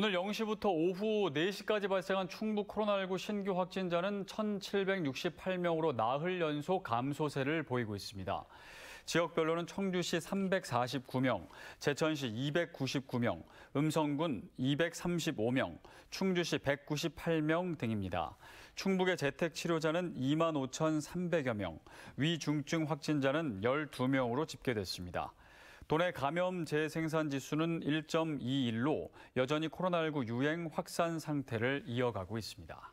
오늘 0시부터 오후 4시까지 발생한 충북 코로나19 신규 확진자는 1,768명으로 나흘 연속 감소세를 보이고 있습니다. 지역별로는 청주시 349명, 제천시 299명, 음성군 235명, 충주시 198명 등입니다. 충북의 재택 치료자는 2 5,300여 명, 위중증 확진자는 12명으로 집계됐습니다. 도내 감염 재생산 지수는 1.21로 여전히 코로나19 유행 확산 상태를 이어가고 있습니다.